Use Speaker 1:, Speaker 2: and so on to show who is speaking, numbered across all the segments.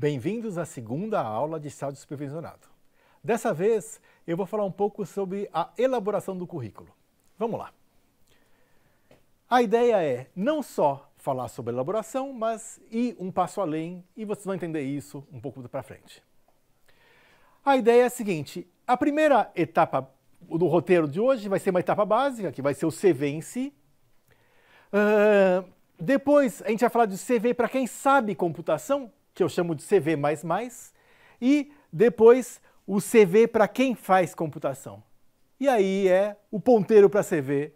Speaker 1: Bem-vindos à segunda aula de estágio supervisionado. Dessa vez, eu vou falar um pouco sobre a elaboração do currículo. Vamos lá. A ideia é não só falar sobre elaboração, mas ir um passo além e vocês vão entender isso um pouco para frente. A ideia é a seguinte, a primeira etapa do roteiro de hoje vai ser uma etapa básica, que vai ser o CV em si. Uh, depois a gente vai falar do CV para quem sabe computação, que eu chamo de CV++, e depois o CV para quem faz computação. E aí é o ponteiro para CV++.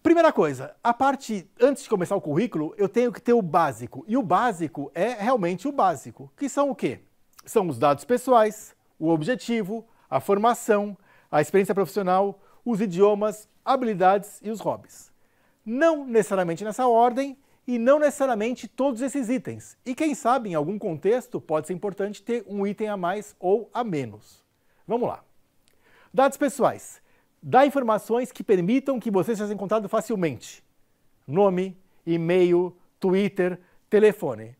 Speaker 1: Primeira coisa, a parte antes de começar o currículo, eu tenho que ter o básico. E o básico é realmente o básico, que são o quê? São os dados pessoais, o objetivo, a formação, a experiência profissional, os idiomas, habilidades e os hobbies. Não necessariamente nessa ordem, e não necessariamente todos esses itens. E quem sabe, em algum contexto, pode ser importante ter um item a mais ou a menos. Vamos lá. Dados pessoais. Dá informações que permitam que você seja encontrado facilmente. Nome, e-mail, Twitter, telefone.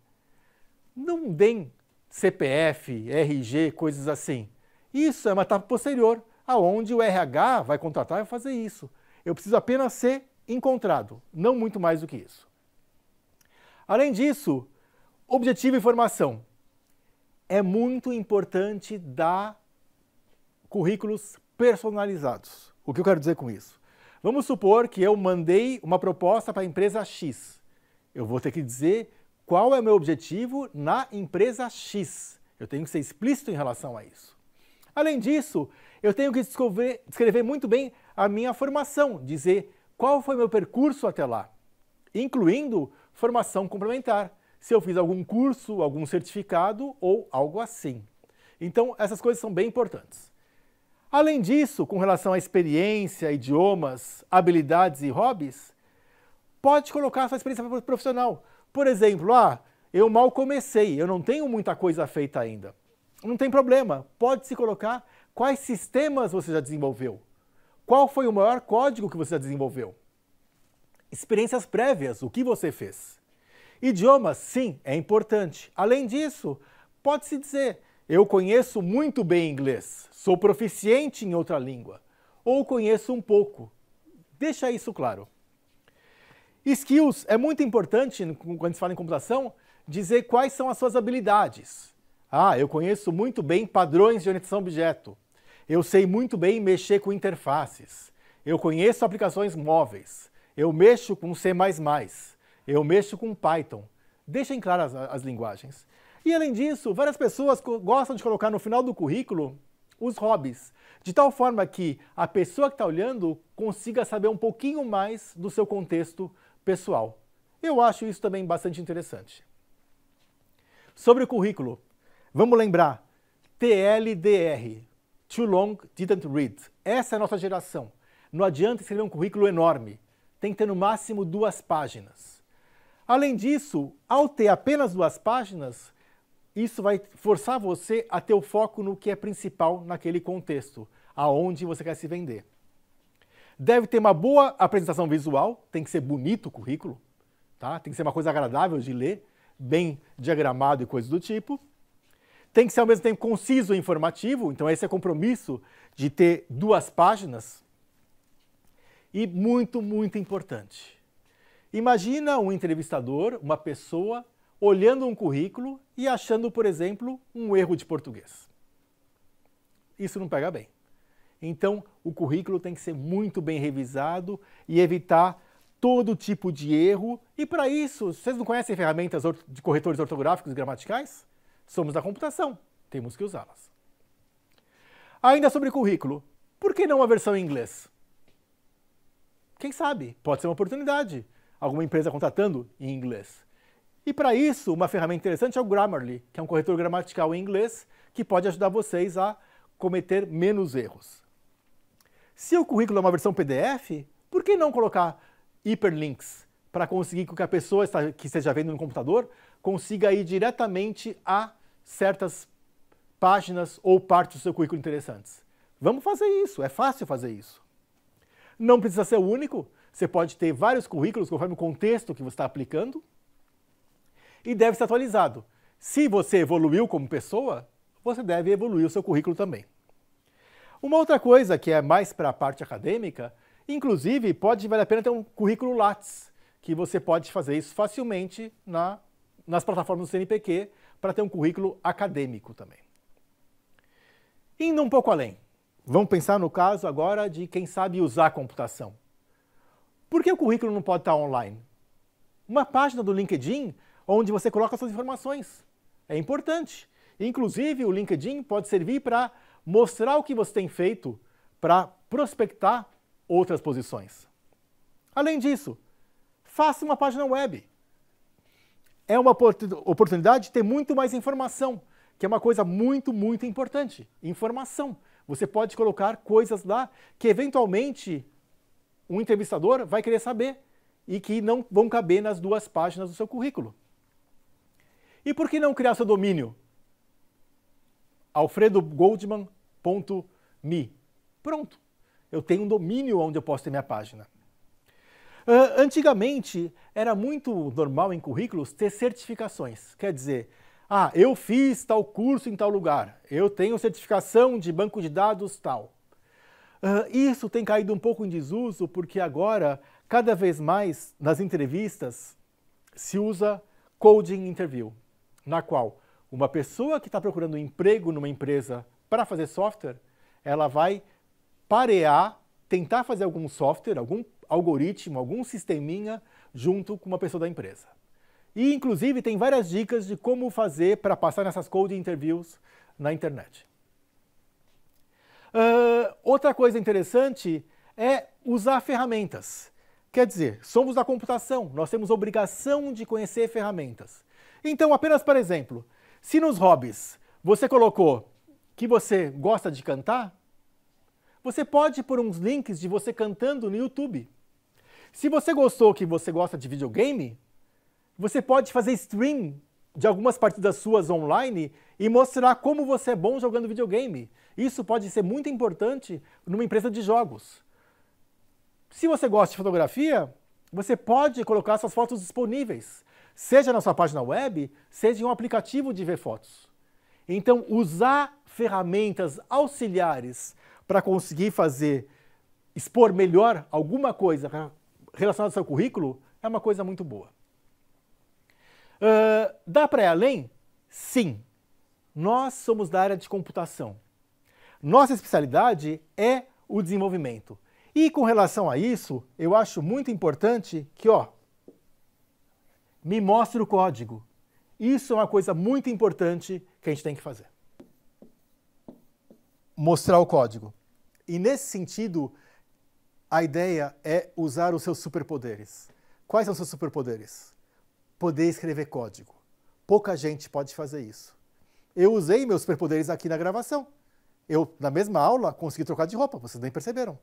Speaker 1: Não dêem CPF, RG, coisas assim. Isso é uma etapa posterior, aonde o RH vai contratar e fazer isso. Eu preciso apenas ser encontrado, não muito mais do que isso. Além disso, objetivo e formação. É muito importante dar currículos personalizados. O que eu quero dizer com isso? Vamos supor que eu mandei uma proposta para a empresa X. Eu vou ter que dizer qual é o meu objetivo na empresa X. Eu tenho que ser explícito em relação a isso. Além disso, eu tenho que descrever, descrever muito bem a minha formação, dizer qual foi meu percurso até lá, incluindo Formação complementar, se eu fiz algum curso, algum certificado ou algo assim. Então, essas coisas são bem importantes. Além disso, com relação à experiência, idiomas, habilidades e hobbies, pode colocar a sua experiência profissional. Por exemplo, ah, eu mal comecei, eu não tenho muita coisa feita ainda. Não tem problema, pode-se colocar quais sistemas você já desenvolveu. Qual foi o maior código que você já desenvolveu? experiências prévias, o que você fez. Idiomas, sim, é importante. Além disso, pode-se dizer: eu conheço muito bem inglês, sou proficiente em outra língua, ou conheço um pouco. Deixa isso claro. Skills é muito importante quando se fala em computação dizer quais são as suas habilidades. Ah, eu conheço muito bem padrões de orientação objeto. Eu sei muito bem mexer com interfaces. Eu conheço aplicações móveis eu mexo com C++, eu mexo com Python. Deixem claras as, linguagens. E além disso, várias pessoas gostam de colocar no final do currículo os hobbies, de tal forma que a pessoa que está olhando consiga saber um pouquinho mais do seu contexto pessoal. Eu acho isso também bastante interessante. Sobre o currículo, vamos lembrar, TLDR, Too Long Didn't Read. Essa é a nossa geração. Não adianta escrever um currículo enorme tem que ter no máximo duas páginas. Além disso, ao ter apenas duas páginas, isso vai forçar você a ter o foco no que é principal naquele contexto, aonde você quer se vender. Deve ter uma boa apresentação visual, tem que ser bonito o currículo, tá? tem que ser uma coisa agradável de ler, bem diagramado e coisas do tipo. Tem que ser ao mesmo tempo conciso e informativo, então esse é o compromisso de ter duas páginas e muito, muito importante. Imagina um entrevistador, uma pessoa, olhando um currículo e achando, por exemplo, um erro de português. Isso não pega bem. Então, o currículo tem que ser muito bem revisado e evitar todo tipo de erro. E para isso, vocês não conhecem ferramentas de corretores ortográficos e gramaticais? Somos da computação, temos que usá-las. Ainda sobre currículo, por que não a versão em inglês? Quem sabe? Pode ser uma oportunidade. Alguma empresa contratando em inglês. E para isso, uma ferramenta interessante é o Grammarly, que é um corretor gramatical em inglês que pode ajudar vocês a cometer menos erros. Se o currículo é uma versão PDF, por que não colocar hiperlinks para conseguir que a pessoa que esteja vendo no computador consiga ir diretamente a certas páginas ou partes do seu currículo interessantes? Vamos fazer isso, é fácil fazer isso. Não precisa ser o único, você pode ter vários currículos conforme o contexto que você está aplicando e deve ser atualizado. Se você evoluiu como pessoa, você deve evoluir o seu currículo também. Uma outra coisa que é mais para a parte acadêmica, inclusive pode valer a pena ter um currículo Lattes, que você pode fazer isso facilmente na, nas plataformas do CNPq para ter um currículo acadêmico também. Indo um pouco além, Vamos pensar no caso agora de quem sabe usar a computação. Por que o currículo não pode estar online? Uma página do LinkedIn onde você coloca suas informações. É importante. Inclusive, o LinkedIn pode servir para mostrar o que você tem feito para prospectar outras posições. Além disso, faça uma página web. É uma oportunidade de ter muito mais informação, que é uma coisa muito, muito importante. Informação. Você pode colocar coisas lá que eventualmente um entrevistador vai querer saber e que não vão caber nas duas páginas do seu currículo. E por que não criar seu domínio? alfredogoldman.me. Pronto, eu tenho um domínio onde eu posso ter minha página. Uh, antigamente, era muito normal em currículos ter certificações. Quer dizer, ah, eu fiz tal curso em tal lugar, eu tenho certificação de banco de dados tal. Uh, isso tem caído um pouco em desuso porque agora, cada vez mais nas entrevistas, se usa coding interview, na qual uma pessoa que está procurando um emprego numa empresa para fazer software, ela vai parear, tentar fazer algum software, algum algoritmo, algum sisteminha junto com uma pessoa da empresa. E, inclusive, tem várias dicas de como fazer para passar nessas cold interviews na internet. Uh, outra coisa interessante é usar ferramentas. Quer dizer, somos da computação, nós temos obrigação de conhecer ferramentas. Então, apenas por exemplo, se nos hobbies você colocou que você gosta de cantar, você pode pôr uns links de você cantando no YouTube. Se você gostou que você gosta de videogame, você pode fazer stream de algumas partidas suas online e mostrar como você é bom jogando videogame. Isso pode ser muito importante numa empresa de jogos. Se você gosta de fotografia, você pode colocar suas fotos disponíveis, seja na sua página web, seja em um aplicativo de ver fotos. Então, usar ferramentas auxiliares para conseguir fazer, expor melhor alguma coisa relacionada ao seu currículo é uma coisa muito boa. Uh, dá para ir além? Sim. Nós somos da área de computação. Nossa especialidade é o desenvolvimento. E com relação a isso, eu acho muito importante que, ó, me mostre o código. Isso é uma coisa muito importante que a gente tem que fazer. Mostrar o código. E nesse sentido, a ideia é usar os seus superpoderes. Quais são os seus superpoderes? poder escrever código. Pouca gente pode fazer isso. Eu usei meus superpoderes aqui na gravação. Eu, na mesma aula, consegui trocar de roupa, vocês nem perceberam.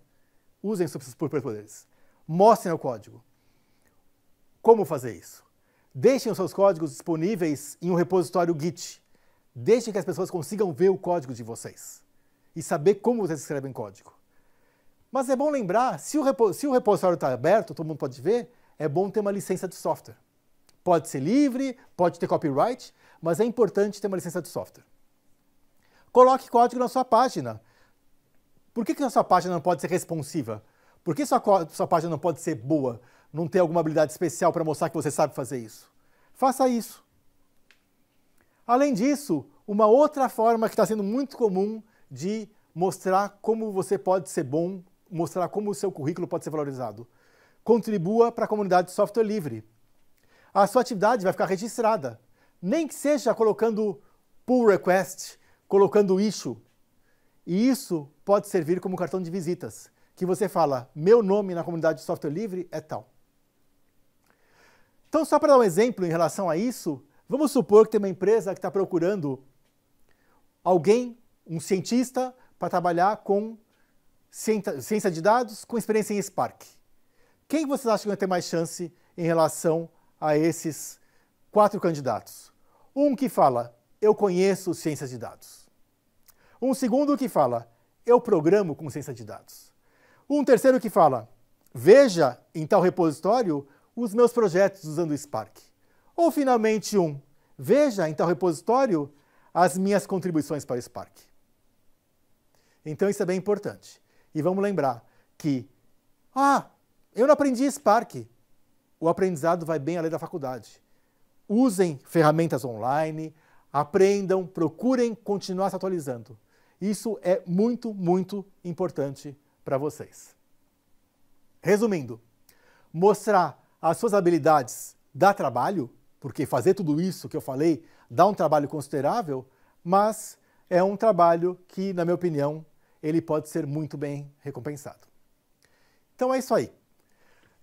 Speaker 1: Usem seus superpoderes. Mostrem o código. Como fazer isso? Deixem os seus códigos disponíveis em um repositório Git. Deixem que as pessoas consigam ver o código de vocês e saber como vocês escrevem código. Mas é bom lembrar, se o, repositório está aberto, todo mundo pode ver, é bom ter uma licença de software. Pode ser livre, pode ter copyright, mas é importante ter uma licença de software. Coloque código na sua página. Por que, que a sua página não pode ser responsiva? Por que sua, sua página não pode ser boa? Não ter alguma habilidade especial para mostrar que você sabe fazer isso? Faça isso. Além disso, uma outra forma que está sendo muito comum de mostrar como você pode ser bom, mostrar como o seu currículo pode ser valorizado. Contribua para a comunidade de software livre a sua atividade vai ficar registrada. Nem que seja colocando pull request, colocando issue. E isso pode servir como cartão de visitas, que você fala, meu nome na comunidade de software livre é tal. Então, só para dar um exemplo em relação a isso, vamos supor que tem uma empresa que está procurando alguém, um cientista, para trabalhar com ciência de dados com experiência em Spark. Quem vocês acham que vai ter mais chance em relação a esses quatro candidatos. Um que fala, eu conheço ciências de dados. Um segundo que fala, eu programo com ciência de dados. Um terceiro que fala, veja em tal repositório os meus projetos usando o Spark. Ou finalmente um, veja em tal repositório as minhas contribuições para o Spark. Então isso é bem importante. E vamos lembrar que, ah, eu não aprendi Spark, o aprendizado vai bem além da faculdade. Usem ferramentas online, aprendam, procurem continuar se atualizando. Isso é muito, muito importante para vocês. Resumindo, mostrar as suas habilidades dá trabalho, porque fazer tudo isso que eu falei dá um trabalho considerável, mas é um trabalho que, na minha opinião, ele pode ser muito bem recompensado. Então é isso aí.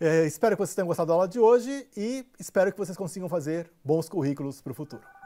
Speaker 1: É, espero que vocês tenham gostado da aula de hoje e espero que vocês consigam fazer bons currículos para o futuro.